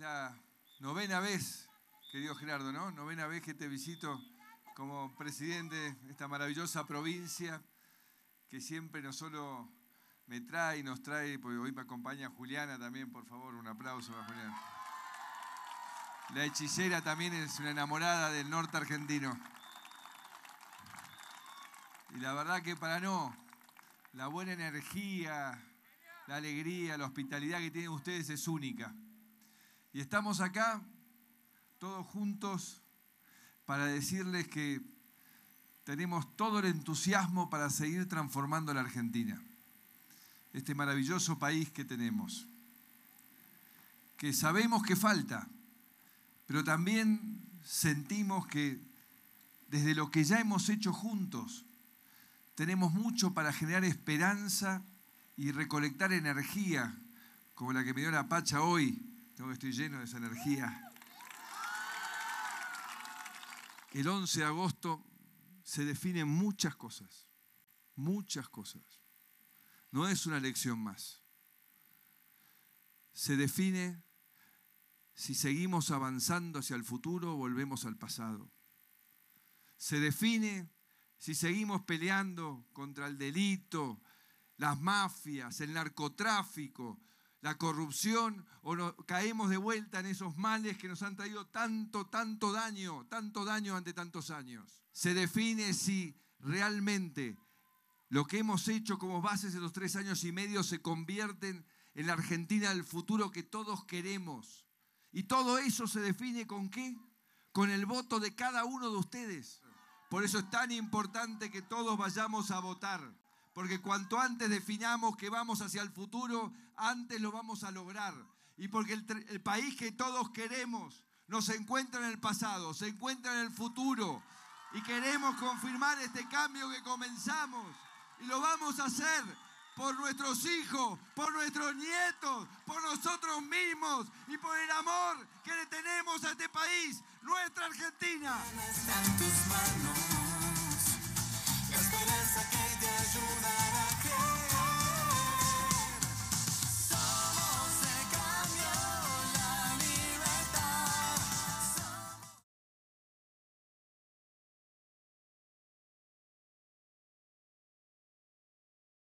la novena vez, querido Gerardo, ¿no? Novena vez que te visito como presidente de esta maravillosa provincia que siempre no solo me trae, nos trae, porque hoy me acompaña Juliana también, por favor, un aplauso para Juliana. La hechicera también es una enamorada del norte argentino. Y la verdad que para no, la buena energía, la alegría, la hospitalidad que tienen ustedes es única. Y estamos acá todos juntos para decirles que tenemos todo el entusiasmo para seguir transformando la Argentina, este maravilloso país que tenemos, que sabemos que falta, pero también sentimos que desde lo que ya hemos hecho juntos, tenemos mucho para generar esperanza y recolectar energía, como la que me dio la Pacha hoy, estoy lleno de esa energía. El 11 de agosto se definen muchas cosas, muchas cosas. No es una lección más. Se define si seguimos avanzando hacia el futuro o volvemos al pasado. Se define si seguimos peleando contra el delito, las mafias, el narcotráfico, la corrupción o caemos de vuelta en esos males que nos han traído tanto, tanto daño, tanto daño ante tantos años. Se define si realmente lo que hemos hecho como bases de los tres años y medio se convierten en la Argentina del futuro que todos queremos. Y todo eso se define con qué? Con el voto de cada uno de ustedes. Por eso es tan importante que todos vayamos a votar. Porque cuanto antes definamos que vamos hacia el futuro, antes lo vamos a lograr. Y porque el, país que todos queremos no se encuentra en el pasado, se encuentra en el futuro. Y queremos confirmar este cambio que comenzamos. Y lo vamos a hacer por nuestros hijos, por nuestros nietos, por nosotros mismos y por el amor que le tenemos a este país, nuestra Argentina.